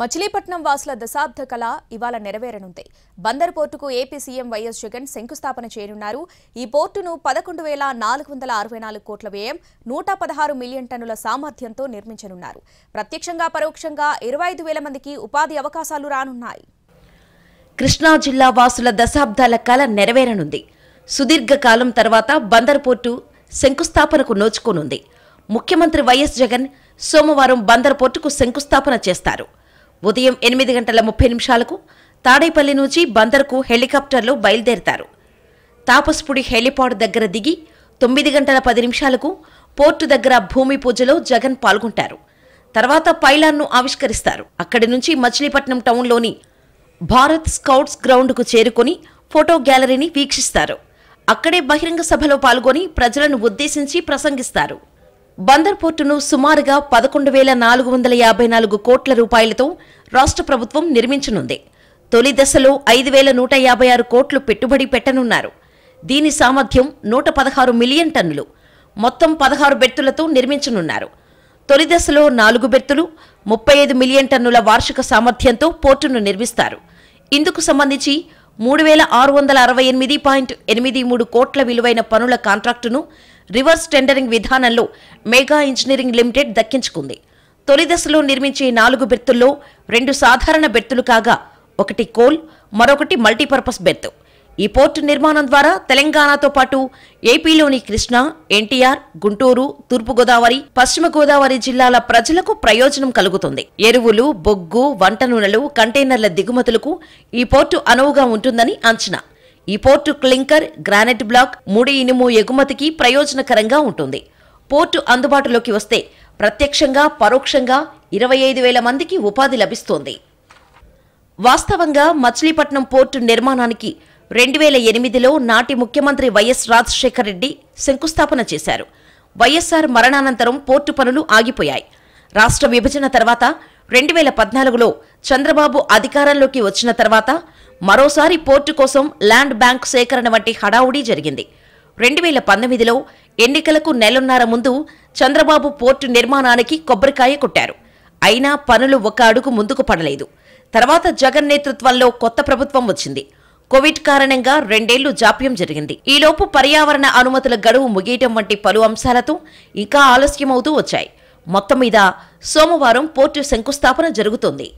మచిలీపట్నం వాసుల దశాబ్ద కళ ఇవాళ నెరవేరనుంది బందర్ పోర్టుకు ఏపీ సీఎం వైఎస్ జగన్ శంకుస్థాపన చేయనున్నారు ఈ పోర్టును పదకొండు వేల నాలుగు వందల అరవై నాలుగు కోట్ల వ్యయం నూట పదహారు మిలియన్ టన్నుల సామర్థ్యంతో నిర్మించనున్నారు ప్రత్యక్షంగా పరోక్షంగా ఇరవై ఐదు వేల మందికి ఉపాధి అవకాశాలు రానున్నాయి కృష్ణా జిల్లా వాసుల దశాబ్దాల కళ నెరవేరనుంది సుదీర్ఘకాలం తర్వాత బందర్ పోర్టు శంకుస్థాపనకు నోచుకోనుంది ముఖ్యమంత్రి వైఎస్ జగన్ సోమవారం బందర్ పోర్టుకు శంకుస్థాపన చేస్తారు ఉదయం ఎనిమిది గంటల ముప్పై నిమిషాలకు తాడేపల్లి నుంచి బందర్కు హెలికాప్టర్లో బయలుదేరతారు తాపస్పుడి హెలిపాడ్ దగ్గర దిగి తొమ్మిది గంటల పది నిమిషాలకు పోర్టు దగ్గర భూమి పూజలో జగన్ పాల్గొంటారు తర్వాత పైలాన్ను ఆవిష్కరిస్తారు అక్కడి నుంచి మచిలీపట్నం టౌన్లోని భారత్ స్కౌట్స్ గ్రౌండ్కు చేరుకుని ఫోటో గ్యాలరీని వీక్షిస్తారు అక్కడే బహిరంగ సభలో పాల్గొని ప్రజలను ఉద్దేశించి ప్రసంగిస్తారు బందర్ పోర్టును సుమారుగా పదకొండు వేల నాలుగు వందల యాభై నాలుగు కోట్ల రూపాయలతో రాష్ట్ర ప్రభుత్వం నిర్మించనుంది తొలి దశలో ఐదు వేల నూట యాభై ఆరు కోట్లు పెట్టుబడి పెట్టనున్నారు దీని సామర్థ్యం నూట పదహారు మిలియన్ టన్నులు మొత్తం పదహారు బెర్తులతో నిర్మించనున్నారు తొలి దశలో నాలుగు బెర్తులు ముప్పై ఐదు మిలియన్ టన్నుల వార్షిక సామర్థ్యంతో పోర్టును నిర్మిస్తారు ఇందుకు సంబంధించి మూడు వేల ఆరు వందల అరవై ఎనిమిది పాయింట్ ఎనిమిది మూడు కోట్ల విలువైన పనుల కాంట్రాక్టును రివర్స్ టెండరింగ్ విధానంలో మెగా ఇంజనీరింగ్ లిమిటెడ్ దక్కించుకుంది తొలి దశలో నిర్మించే నాలుగు బెర్తుల్లో రెండు సాధారణ బెర్తులు కాగా ఒకటి కోల్ మరొకటి మల్టీపర్పస్ బెర్త్ ఈ పోర్టు నిర్మాణం ద్వారా తెలంగాణతో పాటు ఏపీలోని కృష్ణా ఎన్టీఆర్ గుంటూరు తూర్పుగోదావరి పశ్చిమ గోదావరి జిల్లాల ప్రజలకు ప్రయోజనం కలుగుతుంది ఎరువులు బొగ్గు వంట నూనెలు కంటైనర్ల దిగుమతులకు ఈ పోర్టు అనువుగా ఉంటుందని అంచనా ఈ పోర్టు క్లింకర్ గ్రానైట్ బ్లాక్ ముడి ఇనుము ఎగుమతికి ప్రయోజనకరంగా ఉంటుంది పోర్టు అందుబాటులోకి వస్తే ప్రత్యక్షంగా పరోక్షంగా ఇరవై ఐదు వేల మందికి ఉపాధి లభిస్తోంది వాస్తవంగా మచిలీపట్నం పోర్టు నిర్మాణానికి రెండు వేల ఎనిమిదిలో నాటి ముఖ్యమంత్రి వైఎస్ రాజశేఖర రెడ్డి శంకుస్థాపన చేశారు వైఎస్సార్ మరణానంతరం పోర్టు పనులు ఆగిపోయాయి రాష్ట్ర విభజన తర్వాత రెండు వేల పద్నాలుగులో చంద్రబాబు అధికారంలోకి వచ్చిన తర్వాత మరోసారి పోర్టు కోసం ల్యాండ్ బ్యాంక్ సేకరణ వంటి హడావుడి జరిగింది రెండు వేల పంతొమ్మిదిలో ఎన్నికలకు నెలన్నర ముందు చంద్రబాబు పోర్టు నిర్మాణానికి కొబ్బరికాయ కొట్టారు అయినా పనులు ఒక అడుగు ముందుకు పడలేదు తర్వాత జగన్ నేతృత్వంలో కొత్త ప్రభుత్వం వచ్చింది కోవిడ్ కారణంగా రెండేళ్లు జాప్యం జరిగింది ఈలోపు పర్యావరణ అనుమతుల గడువు ముగియటం వంటి పలు అంశాలతో ఇంకా ఆలస్యమవుతూ వచ్చాయి మొత్తం మీద సోమవారం పోర్టు శంకుస్థాపన జరుగుతోంది